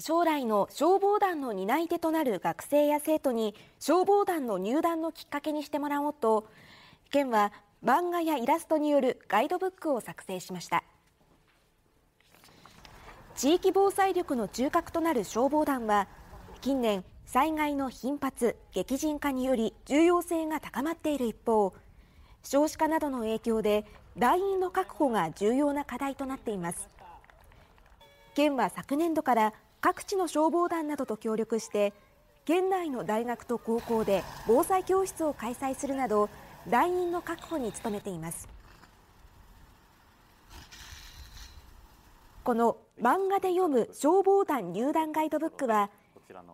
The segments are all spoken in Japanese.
将来の消防団の担い手となる学生や生徒に消防団の入団のきっかけにしてもらおうと県は漫画やイラストによるガイドブックを作成しました地域防災力の中核となる消防団は近年災害の頻発激甚化により重要性が高まっている一方少子化などの影響で団員の確保が重要な課題となっています県は昨年度から各地の消防団などと協力して県内の大学と高校で防災教室を開催するなど団員の確保に努めていますこの漫画で読む消防団入団ガイドブックは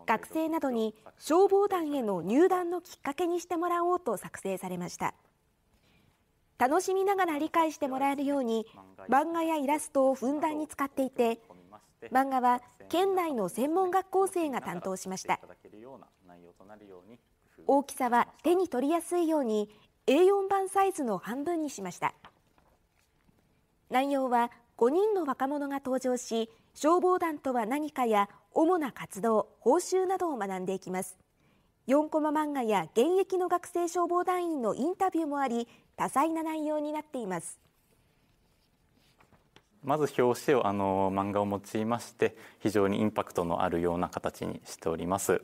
学生などに消防団への入団のきっかけにしてもらおうと作成されました楽しみながら理解してもらえるように漫画やイラストをふんだんに使っていて漫画は県内の専門学校生が担当しました大きさは手に取りやすいように A4 版サイズの半分にしました内容は5人の若者が登場し消防団とは何かや主な活動報酬などを学んでいきます4コマ漫画や現役の学生消防団員のインタビューもあり多彩な内容になっていますまず表紙をあの漫画を用いまして非常にインパクトのあるような形にしております。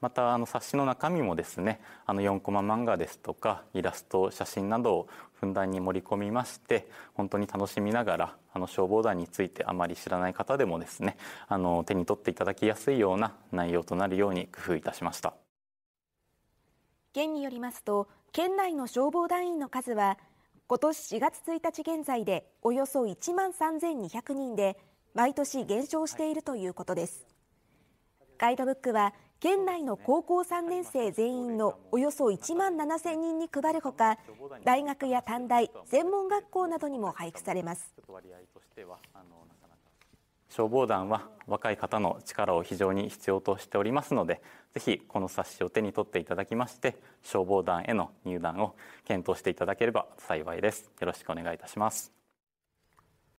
またあの冊子の中身もですねあの4コマ漫画ですとかイラスト写真などをふんだんに盛り込みまして本当に楽しみながらあの消防団についてあまり知らない方でもですねあの手に取っていただきやすいような内容となるように工夫いたしました県によりますと県内の消防団員の数は今年4月1日現在でおよそ1万3200人で毎年減少しているということですガイドブックは県内の高校3年生全員のおよそ1万7000人に配るほか大学や短大専門学校などにも配布されます消防団は若い方の力を非常に必要としておりますのでぜひこの冊子を手に取っていただきまして消防団への入団を検討していただければ幸いですよろしくお願いいたします